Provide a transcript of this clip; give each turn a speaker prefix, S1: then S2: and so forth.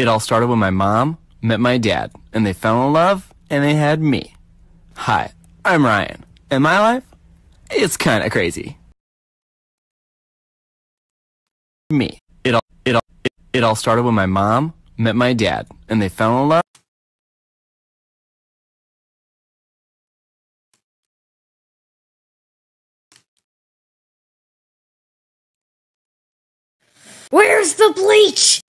S1: It all started when my mom met my dad, and they fell in love, and they had me. Hi, I'm Ryan, and my life, it's kind
S2: of
S3: crazy. Me. It all, it all, it, it all started when my mom met my dad, and they fell in love.
S4: Where's the bleach?